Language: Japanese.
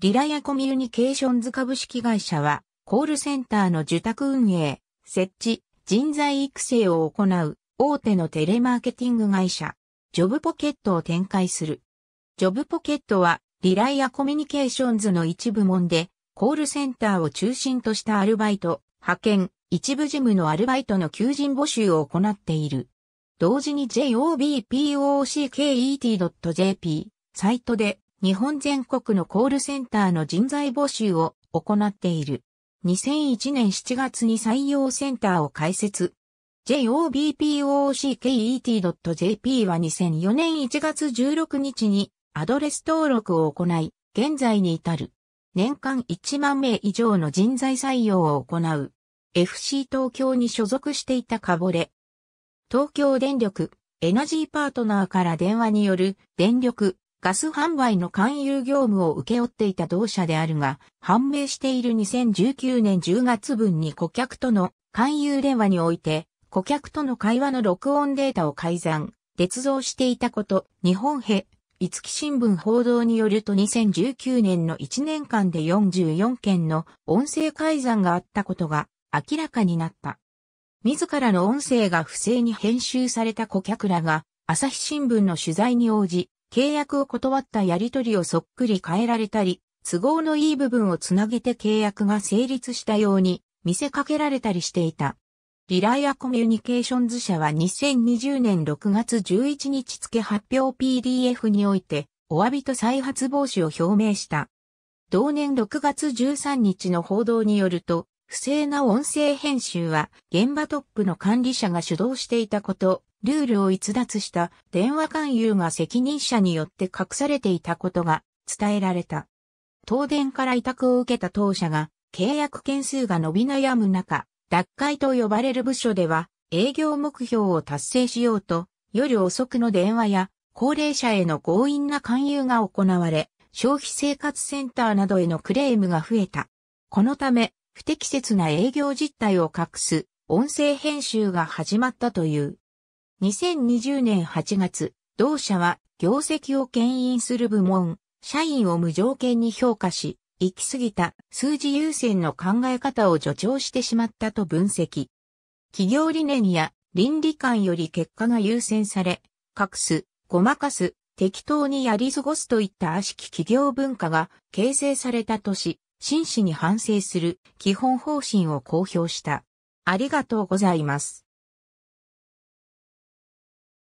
リライアコミュニケーションズ株式会社は、コールセンターの受託運営、設置、人材育成を行う、大手のテレマーケティング会社、ジョブポケットを展開する。ジョブポケットは、リライアコミュニケーションズの一部門で、コールセンターを中心としたアルバイト、派遣、一部事務のアルバイトの求人募集を行っている。同時に jobpocketjp サイトで日本全国のコールセンターの人材募集を行っている。2001年7月に採用センターを開設。jobpoocket.jp は2004年1月16日にアドレス登録を行い、現在に至る。年間1万名以上の人材採用を行う。FC 東京に所属していたカボレ。東京電力エナジーパートナーから電話による電力ガス販売の勧誘業務を請け負っていた同社であるが、判明している2019年10月分に顧客との勧誘電話において、顧客との会話の録音データを改ざん、捏造していたこと、日本へ、五木新聞報道によると2019年の1年間で44件の音声改ざんがあったことが明らかになった。自らの音声が不正に編集された顧客らが、朝日新聞の取材に応じ、契約を断ったやり取りをそっくり変えられたり、都合のいい部分をつなげて契約が成立したように見せかけられたりしていた。リライアコミュニケーションズ社は2020年6月11日付発表 PDF において、お詫びと再発防止を表明した。同年6月13日の報道によると、不正な音声編集は現場トップの管理者が主導していたことルールを逸脱した電話勧誘が責任者によって隠されていたことが伝えられた。東電から委託を受けた当社が契約件数が伸び悩む中、脱会と呼ばれる部署では営業目標を達成しようと、夜遅くの電話や高齢者への強引な勧誘が行われ、消費生活センターなどへのクレームが増えた。このため、不適切な営業実態を隠す音声編集が始まったという。2020年8月、同社は業績を牽引する部門、社員を無条件に評価し、行き過ぎた数字優先の考え方を助長してしまったと分析。企業理念や倫理観より結果が優先され、隠す、ごまかす、適当にやり過ごすといった悪しき企業文化が形成されたとし、真摯に反省する基本方針を公表した。ありがとうございます。